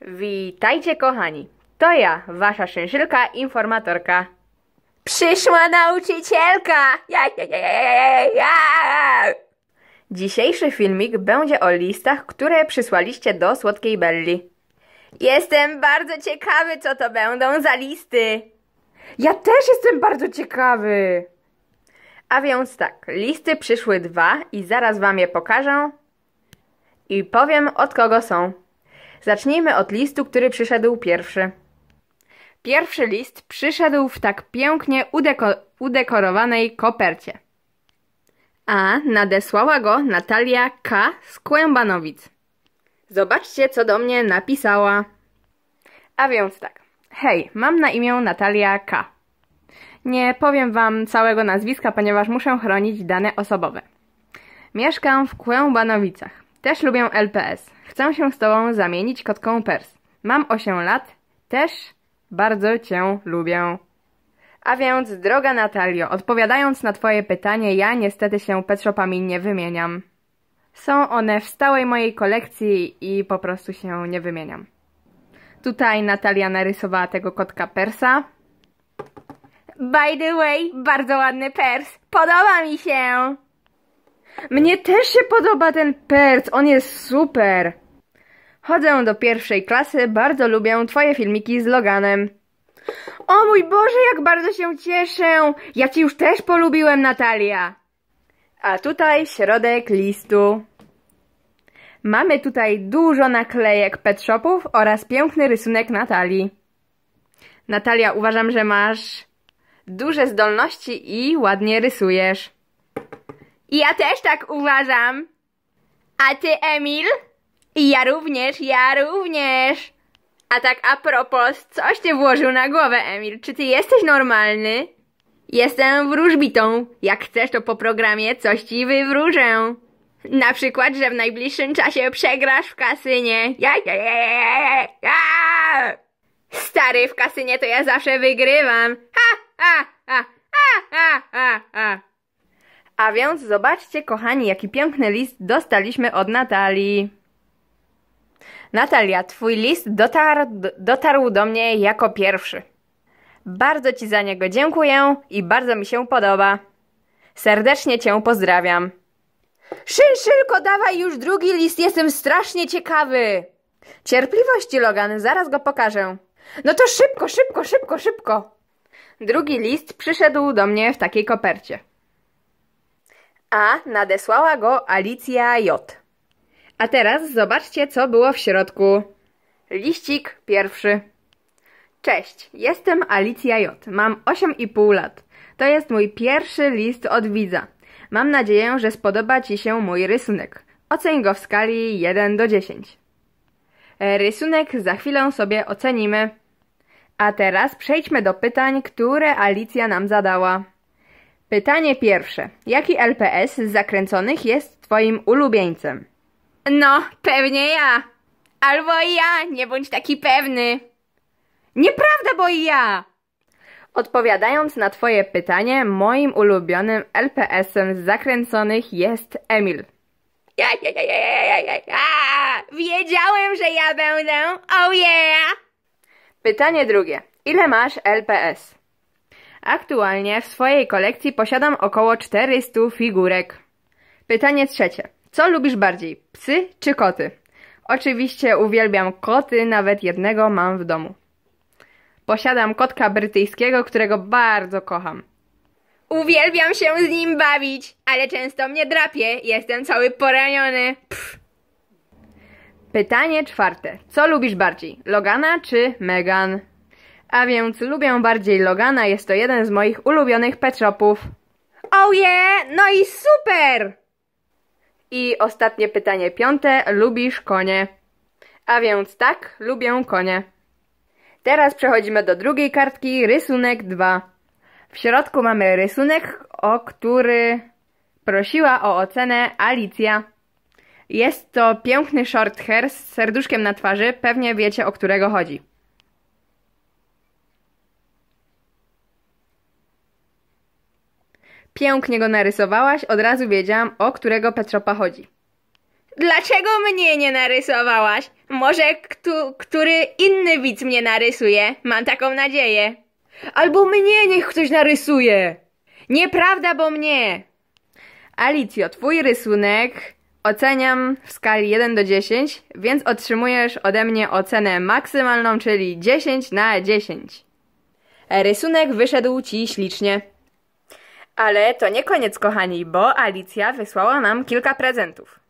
Witajcie kochani, to ja, wasza szynszylka, informatorka. Przyszła nauczycielka! Ja, ja, ja, ja, ja. Dzisiejszy filmik będzie o listach, które przysłaliście do Słodkiej Belli. Jestem bardzo ciekawy, co to będą za listy. Ja też jestem bardzo ciekawy. A więc tak, listy przyszły dwa i zaraz wam je pokażę i powiem od kogo są. Zacznijmy od listu, który przyszedł pierwszy. Pierwszy list przyszedł w tak pięknie udeko udekorowanej kopercie. A nadesłała go Natalia K. z Kłębanowic. Zobaczcie, co do mnie napisała. A więc tak. Hej, mam na imię Natalia K. Nie powiem wam całego nazwiska, ponieważ muszę chronić dane osobowe. Mieszkam w Kłębanowicach. Też lubię LPS. Chcę się z tobą zamienić kotką Pers. Mam 8 lat. Też bardzo cię lubię. A więc, droga Natalio, odpowiadając na twoje pytanie, ja niestety się Pet nie wymieniam. Są one w stałej mojej kolekcji i po prostu się nie wymieniam. Tutaj Natalia narysowała tego kotka Persa. By the way, bardzo ładny Pers. Podoba mi się! Mnie też się podoba ten Perc, on jest super. Chodzę do pierwszej klasy, bardzo lubię twoje filmiki z Loganem. O mój Boże, jak bardzo się cieszę! Ja ci już też polubiłem, Natalia! A tutaj środek listu. Mamy tutaj dużo naklejek pet shopów oraz piękny rysunek Natalii. Natalia, uważam, że masz duże zdolności i ładnie rysujesz. Ja też tak uważam. A ty, Emil? Ja również, ja również. A tak a propos, coś ty włożył na głowę, Emil? Czy ty jesteś normalny? Jestem wróżbitą. Jak chcesz, to po programie coś ci wywróżę. Na przykład, że w najbliższym czasie przegrasz w kasynie. Ja, ja, ja, ja, ja. Stary, w kasynie to ja zawsze wygrywam. Ha, ha, ha, ha, ha, ha, ha. A więc zobaczcie, kochani, jaki piękny list dostaliśmy od Natalii. Natalia, twój list dotarł, dotarł do mnie jako pierwszy. Bardzo Ci za niego dziękuję i bardzo mi się podoba. Serdecznie Cię pozdrawiam. Szynszylko, dawaj już drugi list, jestem strasznie ciekawy. Cierpliwości, Logan, zaraz go pokażę. No to szybko, szybko, szybko, szybko. Drugi list przyszedł do mnie w takiej kopercie a nadesłała go Alicja J. A teraz zobaczcie, co było w środku. Liścik pierwszy. Cześć, jestem Alicja J. Mam 8,5 lat. To jest mój pierwszy list od widza. Mam nadzieję, że spodoba Ci się mój rysunek. Oceń go w skali 1 do 10. Rysunek za chwilę sobie ocenimy. A teraz przejdźmy do pytań, które Alicja nam zadała. Pytanie pierwsze. Jaki LPS z zakręconych jest twoim ulubieńcem? No, pewnie ja. Albo ja, nie bądź taki pewny. Nieprawda, bo i ja. Odpowiadając na twoje pytanie, moim ulubionym LPS-em z zakręconych jest Emil. Ja, ja, ja, ja, ja, ja, ja. Wiedziałem, że ja będę. Oh yeah! Pytanie drugie. Ile masz LPS? Aktualnie w swojej kolekcji posiadam około 400 figurek. Pytanie trzecie. Co lubisz bardziej, psy czy koty? Oczywiście uwielbiam koty, nawet jednego mam w domu. Posiadam kotka brytyjskiego, którego bardzo kocham. Uwielbiam się z nim bawić, ale często mnie drapie, jestem cały poraniony. Pff. Pytanie czwarte. Co lubisz bardziej, Logana czy Megan? A więc lubię bardziej Logana, jest to jeden z moich ulubionych pet shopów. Oh yeah, no i super! I ostatnie pytanie piąte, lubisz konie? A więc tak, lubię konie. Teraz przechodzimy do drugiej kartki, rysunek 2. W środku mamy rysunek, o który prosiła o ocenę Alicja. Jest to piękny short hair z serduszkiem na twarzy, pewnie wiecie o którego chodzi. Pięknie go narysowałaś, od razu wiedziałam, o którego Petropa chodzi. Dlaczego mnie nie narysowałaś? Może kto, który inny widz mnie narysuje? Mam taką nadzieję. Albo mnie niech ktoś narysuje! Nieprawda, bo mnie! Alicjo, twój rysunek oceniam w skali 1 do 10, więc otrzymujesz ode mnie ocenę maksymalną, czyli 10 na 10. Rysunek wyszedł ci ślicznie. Ale to nie koniec, kochani, bo Alicja wysłała nam kilka prezentów.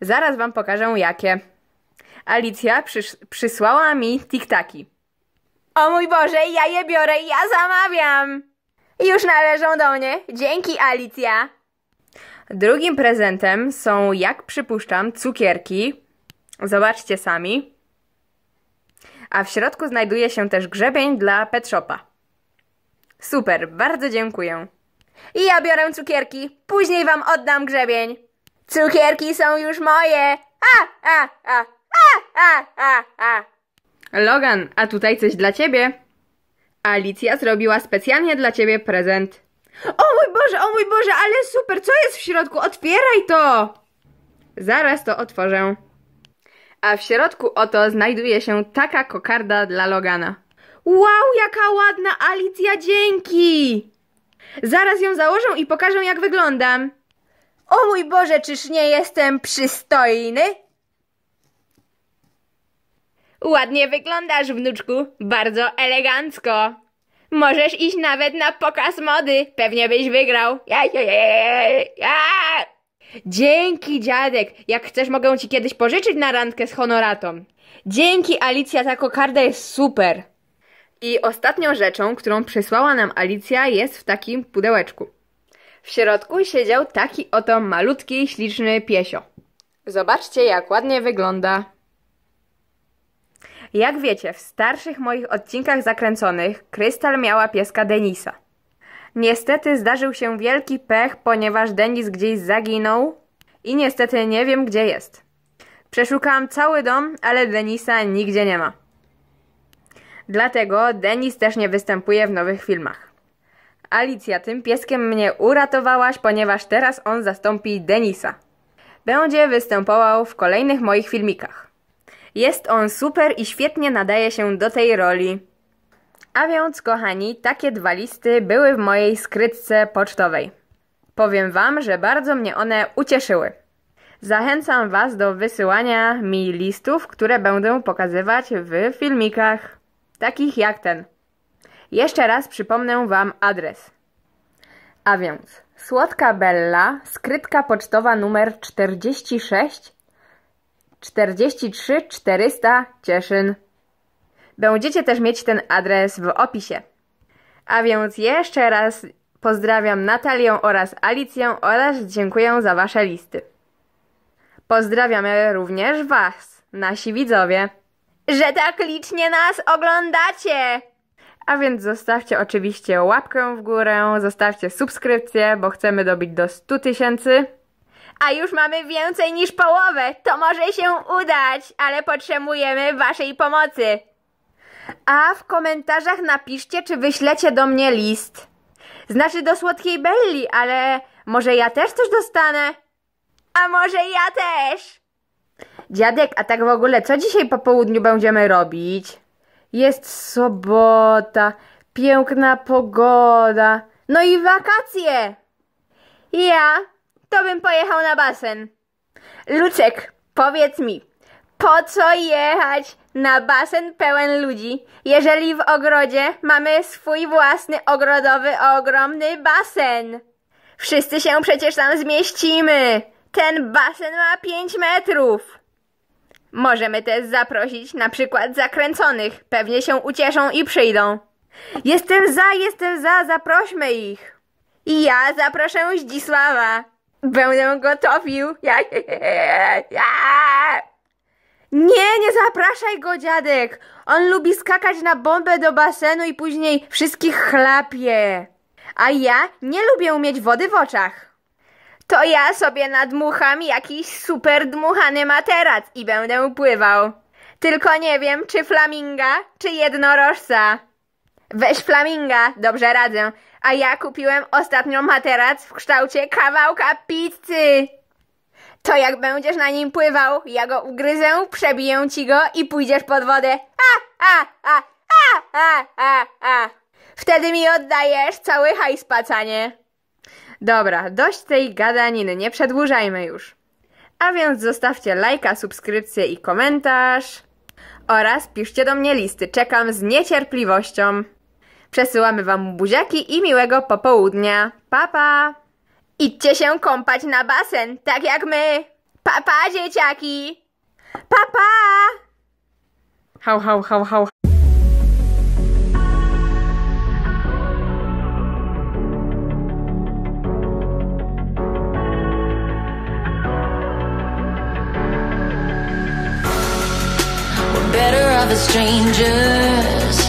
Zaraz wam pokażę jakie. Alicja przysłała mi tiktaki. O mój Boże, ja je biorę i ja zamawiam! Już należą do mnie. Dzięki, Alicja! Drugim prezentem są, jak przypuszczam, cukierki. Zobaczcie sami. A w środku znajduje się też grzebień dla Pet Shopa. Super, bardzo dziękuję. I ja biorę cukierki. Później wam oddam grzebień. Cukierki są już moje. A, a, a, a, a, a, a. Logan, a tutaj coś dla ciebie. Alicja zrobiła specjalnie dla ciebie prezent. O mój Boże, o mój Boże, ale super, co jest w środku? Otwieraj to! Zaraz to otworzę. A w środku oto znajduje się taka kokarda dla Logana. Wow, jaka ładna Alicja, dzięki! Zaraz ją założę i pokażę jak wyglądam. O mój Boże, czyż nie jestem przystojny? Ładnie wyglądasz, wnuczku. Bardzo elegancko. Możesz iść nawet na pokaz mody. Pewnie byś wygrał. Ja, ja, ja, Dzięki, dziadek. Jak chcesz, mogę ci kiedyś pożyczyć na randkę z honoratą. Dzięki, Alicja, ta kokarda jest super. I ostatnią rzeczą, którą przysłała nam Alicja, jest w takim pudełeczku. W środku siedział taki oto malutki, śliczny piesio. Zobaczcie, jak ładnie wygląda. Jak wiecie, w starszych moich odcinkach zakręconych Krystal miała pieska Denisa. Niestety zdarzył się wielki pech, ponieważ Denis gdzieś zaginął i niestety nie wiem, gdzie jest. Przeszukałam cały dom, ale Denisa nigdzie nie ma. Dlatego Denis też nie występuje w nowych filmach. Alicja, tym pieskiem mnie uratowałaś, ponieważ teraz on zastąpi Denisa. Będzie występował w kolejnych moich filmikach. Jest on super i świetnie nadaje się do tej roli. A więc, kochani, takie dwa listy były w mojej skrytce pocztowej. Powiem Wam, że bardzo mnie one ucieszyły. Zachęcam Was do wysyłania mi listów, które będę pokazywać w filmikach takich jak ten. Jeszcze raz przypomnę Wam adres. A więc Słodka Bella, skrytka pocztowa numer 46 43 400 Cieszyn. Będziecie też mieć ten adres w opisie. A więc jeszcze raz pozdrawiam Natalię oraz Alicję oraz dziękuję za Wasze listy. Pozdrawiamy również Was, nasi widzowie że tak licznie nas oglądacie. A więc zostawcie oczywiście łapkę w górę, zostawcie subskrypcję, bo chcemy dobić do 100 tysięcy. A już mamy więcej niż połowę, to może się udać, ale potrzebujemy waszej pomocy. A w komentarzach napiszcie, czy wyślecie do mnie list. Znaczy do słodkiej Belli, ale może ja też coś dostanę? A może ja też? Dziadek, a tak w ogóle, co dzisiaj po południu będziemy robić? Jest sobota, piękna pogoda, no i wakacje! Ja to bym pojechał na basen. Luczek, powiedz mi, po co jechać na basen pełen ludzi, jeżeli w ogrodzie mamy swój własny ogrodowy ogromny basen? Wszyscy się przecież tam zmieścimy. Ten basen ma 5 metrów. Możemy też zaprosić na przykład zakręconych. Pewnie się ucieszą i przyjdą. Jestem za, jestem za, zaprośmy ich. I ja zaproszę Zdzisława. Będę go topił. Ja, ja, ja. Nie, nie zapraszaj go, dziadek. On lubi skakać na bombę do basenu i później wszystkich chlapie. A ja nie lubię mieć wody w oczach to ja sobie nadmucham jakiś super dmuchany materac i będę pływał. Tylko nie wiem, czy flaminga, czy jednorożca. Weź flaminga, dobrze radzę. A ja kupiłem ostatnio materac w kształcie kawałka pizzy. To jak będziesz na nim pływał, ja go ugryzę, przebiję ci go i pójdziesz pod wodę. A, a, a, a, a, a, a. Wtedy mi oddajesz cały hajs pacanie. Dobra, dość tej gadaniny, nie przedłużajmy już. A więc zostawcie lajka, subskrypcję i komentarz. Oraz piszcie do mnie listy, czekam z niecierpliwością. Przesyłamy Wam buziaki i miłego popołudnia. Pa, pa! Idźcie się kąpać na basen, tak jak my! Pa, pa dzieciaki! Pa, pa! how how how. hał. of a stranger